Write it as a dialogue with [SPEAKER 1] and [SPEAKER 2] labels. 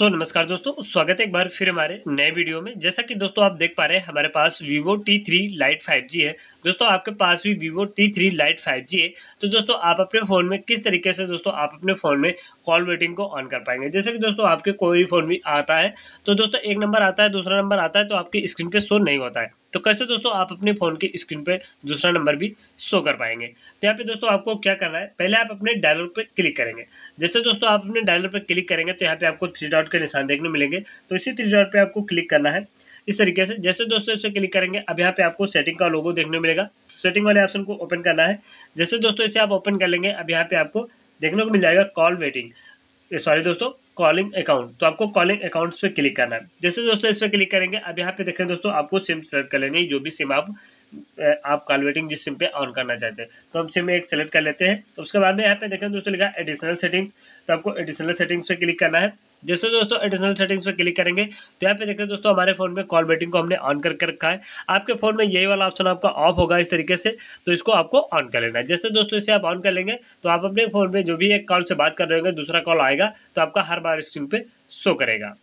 [SPEAKER 1] सो so, नमस्कार दोस्तों स्वागत है एक बार फिर हमारे नए वीडियो में जैसा कि दोस्तों आप देख पा रहे हैं हमारे पास vivo T3 three lite five है दोस्तों आपके पास भी vivo T three lite five G है तो दोस्तों आप अपने फ़ोन में किस तरीके से दोस्तों आप अपने फ़ोन में कॉल वेटिंग को ऑन कर पाएंगे जैसे कि दोस्तों आपके कोई भी फ़ोन भी आता है तो दोस्तों एक नंबर आता है दूसरा नंबर आता है तो आपकी स्क्रीन पे शो नहीं होता है तो कैसे दोस्तों आप अपने फ़ोन की स्क्रीन पे दूसरा नंबर भी शो कर पाएंगे तो यहाँ पे दोस्तों आपको क्या करना है पहले आप अपने डायलर पर क्लिक करेंगे जैसे दोस्तों आप अपने डायलर पर क्लिक करेंगे तो यहाँ पे आपको थ्री डॉट के निशान देखने मिलेंगे तो इसी थ्री डॉट पर आपको क्लिक करना है इस तरीके से जैसे दोस्तों इसे क्लिक करेंगे अब यहाँ पे आपको सेटिंग का लोगो देखने को मिलेगा सेटिंग वाले ऑप्शन को ओपन करना है जैसे दोस्तों इसे आप ओपन कर लेंगे अब यहाँ पे आपको देखने को मिल जाएगा कॉल वेटिंग सॉरी दोस्तों कॉलिंग अकाउंट तो आपको कॉलिंग अकाउंट पे क्लिक करना है जैसे दोस्तों इस पर क्लिक करेंगे अब यहाँ पे देखें दोस्तों आपको सिम सेलेक्ट कर लेनी जो भी सिम आप आप कॉल वेटिंग जिस सिम पे ऑन करना चाहते हैं तो हम सिम एक सेलेक्ट कर लेते हैं तो उसके बाद में यहाँ पे देखें दोस्तों लिखा एडिशनल सेटिंग तो आपको एडिशनल सेटिंग्स पे क्लिक करना है जैसे दोस्तों एडिशनल सेटिंग्स पर क्लिक करेंगे तो यहाँ पे देखें दोस्तों हमारे फोन में कॉल वेटिंग को हमने ऑन करके रखा है आपके फोन में यही वाला ऑप्शन आपका ऑफ होगा इस तरीके से तो इसको आपको ऑन कर लेना है जैसे दोस्तों इसे आप ऑन कर लेंगे तो आप अपने फोन में जो भी एक कॉल से बात कर रहे होंगे दूसरा कॉल आएगा तो आपका हर बार स्क्रीन पर शो करेगा